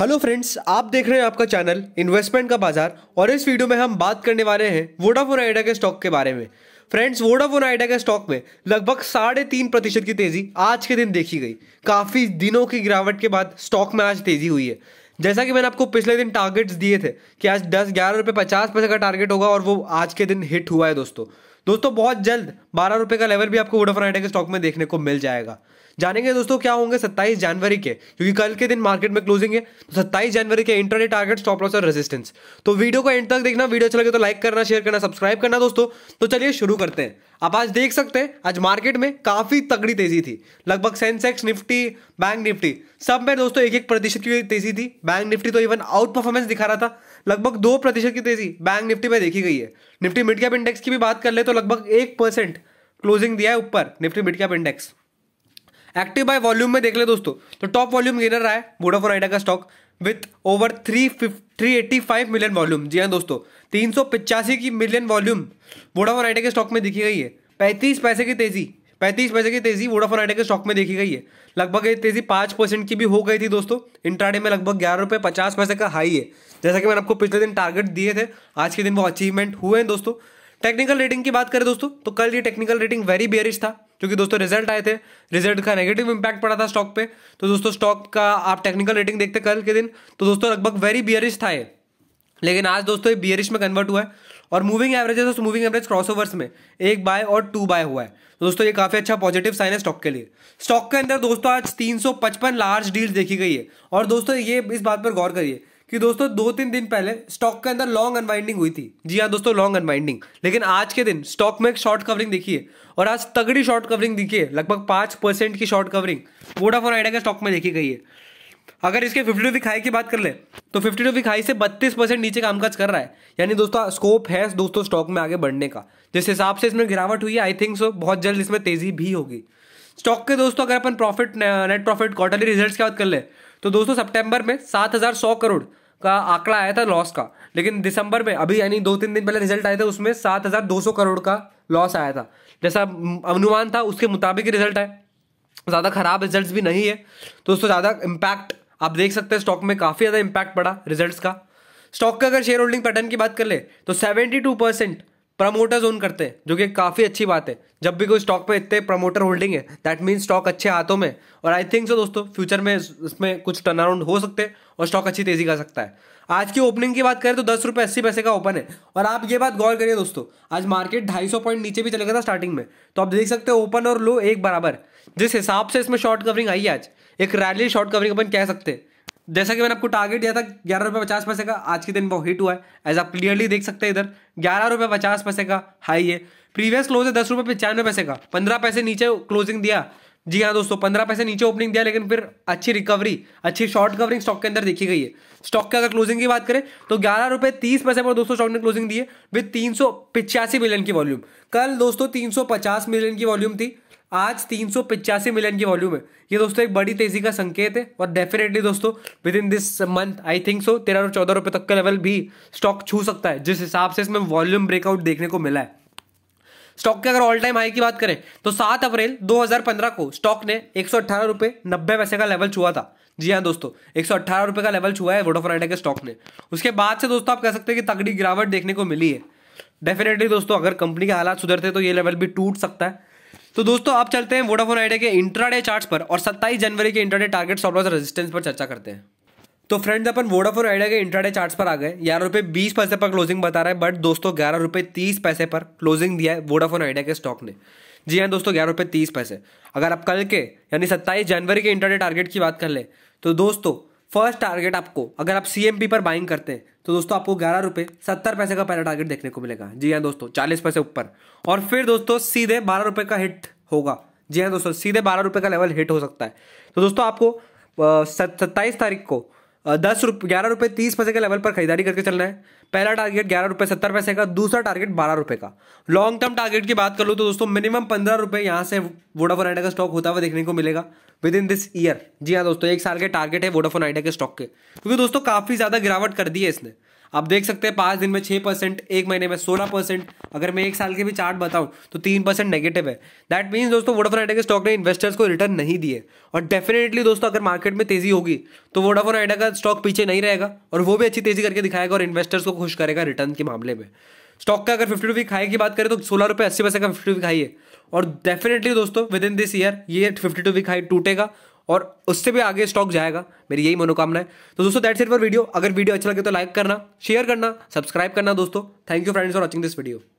hello friends आप देख रहे हैं आपका चैनल इन्वेस्टमेंट का बाजार और इस वीडियो में हम बात करने वाले हैं वोडाफोन आइडिया के स्टॉक के बारे में फ्रेंड्स वोडाफोन आइडिया के स्टॉक में लगभग साढ़े तीन प्रतिशत की तेजी आज के दिन देखी गई काफी दिनों की गिरावट के बाद स्टॉक में आज तेजी हुई है जैसा कि मैंने आपको पिछले दिन टारगेट्स दिए थे कि आज दस ग्यारह रुपये पचास पैसे का टारगेट होगा और वो आज के दिन हिट हुआ है दोस्तों दोस्तों बहुत जल्द बारह रुपए का लेवल भी आपको वोडाफोन आइडिया के स्टॉक में देखने को मिल जाएगा जानेंगे दोस्तों क्या होंगे 27 जनवरी के क्योंकि कल के दिन मार्केट में क्लोजिंग है तो 27 जनवरी के इंटरनेट टारगेट स्टॉप लॉस और रेजिस्टेंस तो वीडियो को एंड तक देखना वीडियो अच्छा लगे तो लाइक करना शेयर करना सब्सक्राइब करना दोस्तों तो चलिए शुरू करते हैं आप आज देख सकते हैं आज मार्केट में काफी तगड़ी तेजी थी लगभग सेंसेक्स निफ्टी बैंक निफ्टी सब में दोस्तों एक एक प्रतिशत की तेजी थी बैंक निफ्टी तो इवन आउट परफॉर्मेंस दिखा रहा था लगभग दो प्रतिशत की तेजी बैंक निफ्टी में देखी गई है निफ्टी मिड कैप इंडेक्स की भी बात कर ले तो लगभग एक परसेंट क्लोजिंग दिया है ऊपर Nifty mid cap index active by volume में देख ले दोस्तों तो टॉप वॉल्यूम गेनर रहा है वोडाफोन आइडिया का stock with over three three eighty five million volume जी हाँ दोस्तों तीन सौ पिचासी की मिलियन वॉल्यूम वोडाफोन आइडिया के स्टॉक में दिखी गई है पैंतीस पैसे की तेजी पैंतीस पैसे की तेजी वोडाफोन आइडिया के स्टॉक में देखी गई है लगभग ये तेजी पाँच परसेंट की भी हो गई थी दोस्तों इंट्राडे में लगभग ग्यारह रुपये पचास पैसे का हाई है जैसा कि मैंने आपको पिछले दिन टारगेट दिए थे आज के दिन वो अचीवमेंट हुए हैं दोस्तों टेक्निकल रेटिंग की बात करें दोस्तों तो कल ये टेक्निकल रेटिंग वेरी बेरिश था क्योंकि दोस्तों रिजल्ट आए थे रिजल्ट का नेगेटिव इंपैक्ट पड़ा था स्टॉक पे तो दोस्तों स्टॉक का आप टेक्निकल रेटिंग देखते कल के दिन तो दोस्तों लगभग वेरी बियरिश था ये लेकिन आज दोस्तों ये बियरिश में कन्वर्ट हुआ है और मूविंग एवरेजेस और मूविंग एवरेज क्रॉसओवर्स में एक बाय और टू बाय हुआ है तो दोस्तों ये काफ़ी अच्छा पॉजिटिव साइन है स्टॉक के लिए स्टॉक के अंदर दोस्तों आज 355 लार्ज डील्स देखी गई है और दोस्तों ये इस बात पर गौर करिए कि दोस्तों दो तीन दिन पहले स्टॉक के अंदर लॉन्ग अनवाइंडिंग हुई थी जी हाँ दोस्तों लॉन्ग अनवाइंडिंग लेकिन आज के दिन स्टॉक में एक शॉर्ट कवरिंग देखी है और आज तगड़ी शॉर्ट कवरिंग दिखी है लगभग पांच परसेंट की शॉर्ट कवरिंग वोडाफोन आइडिया के स्टॉक में देखी गई है अगर इसके फिफ्टी टू वीक की बात कर ले तो फिफ्टी टू वीक से बत्तीस परसेंट नीचे कामकाज कर रहा है यानी दोस्तों स्कोप है दोस्तों स्टॉक में आगे बढ़ने का जिस हिसाब से इसमें गिरावट हुई है आई थिंक सो बहुत जल्द इसमें तेजी भी होगी स्टॉक के दोस्तों अगर अपन profit net profit quarterly result की बात कर ले तो दोस्तों सेप्टेम्बर में सात हज़ार सौ करोड़ का आंकड़ा आया था लॉस का लेकिन दिसंबर में अभी यानी दो तीन दिन पहले रिजल्ट आए थे उसमें सात हज़ार दो सौ करोड़ का लॉस आया था जैसा अनुमान था उसके मुताबिक रिजल्ट है ज़्यादा खराब रिजल्ट्स भी नहीं है तो दोस्तों ज़्यादा इम्पैक्ट आप देख सकते हैं स्टॉक में काफ़ी ज़्यादा इंपैक्ट पड़ा रिजल्ट्स का स्टॉक का अगर शेयर होल्डिंग पैटर्न की बात कर ले तो 72 परसेंट प्रमोटर्स ओन करते हैं जो कि काफ़ी अच्छी बात है जब भी कोई स्टॉक पे इतने प्रमोटर होल्डिंग है दैट मीन्स स्टॉक अच्छे हाथों में और आई थिंक सो दोस्तों फ्यूचर में इसमें कुछ टर्न अराउंड हो सकते हैं और स्टॉक अच्छी तेजी का सकता है आज की ओपनिंग की बात करें तो दस रुपये अस्सी पैसे का ओपन है और आप ये बात गौर करिए दोस्तों आज मार्केट ढाई सौ पॉइंट नीचे भी चलेगा था स्टार्टिंग में तो आप देख सकते हो ओपन और लो एक बराबर जिस हिसाब से इसमें शॉर्ट कवरिंग आई आज एक रैली शॉर्ट कवरिंग अपन कह सकते हैं जैसा कि मैंने आपको टारगेट दिया था ग्यारह रुपये पचास पैसे का आज के दिन वो हिट हुआ है एज आप क्लियरली देख सकते हैं इधर ग्यारह रुपये पचास पैसे का हाई है प्रीवियस क्लोज है दस रुपये पचानवे पैसे का पंद्रह पैसे नीचे क्लोजिंग दिया जी हाँ दोस्तों पंद्रह पैसे नीचे ओपनिंग दिया लेकिन फिर अच्छी रिकवरी अच्छी शॉर्ट कवरिंग स्टॉक के अंदर देखी गई है स्टॉक के अगर क्लोजिंग की बात करें तो ग्यारह रुपये तीस पैसे पर दोस्तों स्टॉक ने क्लोजिंग दी है विद तीन सौ पिचासी मिलियन की वॉल्यूम कल दोस्तों तीन सौ पचास मिलियन की वॉल्यूम थी आज तीन मिलियन की वॉल्यूम है ये दोस्तों एक बड़ी तेजी का संकेत है और डेफिनेटली दोस्तों within this month I think so तेरह और चौदह रुपए तक का लेवल भी स्टॉक छू सकता है जिस हिसाब से इसमें वॉल्यूम ब्रेकआउट देखने को मिला है स्टॉक के अगर ऑल टाइम हाई की बात करें तो सात अप्रैल 2015 को स्टॉक ने एक सौ पैसे का लेवल छुआ था जी हाँ दोस्तों एक सौ का लेवल छुआ है वोडोफोन आइडिया के स्टॉक ने उसके बाद से दोस्तों आप कह सकते हैं कि तगड़ी गिरावट देखने को मिली है डेफिनेटली दोस्तों अगर कंपनी के हालात सुधरते तो ये लेवल भी टूट सकता है तो दोस्तों आप चलते हैं वोडाफोन आइडिया के इंट्राडे चार्ट्स पर और 27 जनवरी के इंट्राडे टारगेट सॉफ्टवेयर रेजिस्टेंस पर चर्चा करते हैं तो फ्रेंड्स अपन वोडाफोन आइडिया के इंट्राडे चार्ट्स पर आ गए ग्यारह रुपये बीस पैसे पर क्लोजिंग बता रहा है बट दोस्तों ग्यारह रुपये तीस पैसे पर क्लोजिंग दिया है वोडाफोन आइडिया के स्टॉक ने जी हाँ दोस्तों ग्यारह रुपये तीस पैसे अगर आप कल के यानी सत्ताईस जनवरी के इंटरडे टारगेट की बात कर ले तो दोस्तों फर्स्ट टारगेट आपको अगर आप सी पर बाइंग करते हैं तो दोस्तों आपको ग्यारह रुपये सत्तर पैसे का पहला टारगेट देखने को मिलेगा जी हाँ दोस्तों चालीस पैसे ऊपर और फिर दोस्तों सीधे बारह रुपये का हिट होगा जी हाँ दोस्तों सीधे बारह रुपये का लेवल हिट हो सकता है तो दोस्तों आपको सत्ताईस तारीख को दस रुपये ग्यारह रुपये तीस पैसे के लेवल पर खरीदारी करके चल रहे है पहला टारगेट ग्यारह रुपये सत्तर पैसे का दूसरा टारगेट बारह रुपये का लॉन्ग टर्म टारगेट की बात कर लूँ तो दोस्तों मिनिमम पंद्रह रुपये यहाँ से वोडाफोन आइडिया का स्टॉक होता हुआ देखने को मिलेगा विद इन दिस ईयर जी हाँ दोस्तों एक साल के टारगेट है वोडाफोन आइडिया के स्टॉक के क्योंकि दोस्तों काफ़ी ज़्यादा गिरावट कर दी है इसने आप देख सकते हैं पांच दिन में छह परसेंट एक महीने में सोलह परसेंट अगर मैं एक साल के भी चार्ट बताऊं तो तीन परसेंट नेगेटिव है दैट मीन्स दोस्तों वोडाफोन आइडिया के स्टॉक ने इन्वेस्टर्स को रिटर्न नहीं दिए और डेफिनेटली दोस्तों अगर मार्केट में तेजी होगी तो वोडाफोन आइडिया का स्टॉक पीछे नहीं रहेगा और वो भी अच्छी तेजी करके दिखाएगा और इन्वेस्टर्स को खुश करेगा रिटर्न के मामले में स्टॉक का अगर फिफ्टी रुपी खाई की बात करें तो सोलह रुपये अस्सी पैसे का फिफ्टी रुपी खाई है और डेफिनेटली दोस्तों विद इन दिस ईयर ये फिफ्टी टू वीक हाई टूटेगा और उससे भी आगे स्टॉक जाएगा मेरी यही मनोकामना है तो दोस्तों दैट्स इट फॉर वीडियो अगर वीडियो अच्छा लगे तो लाइक करना शेयर करना सब्सक्राइब करना दोस्तों thank you friends for watching this video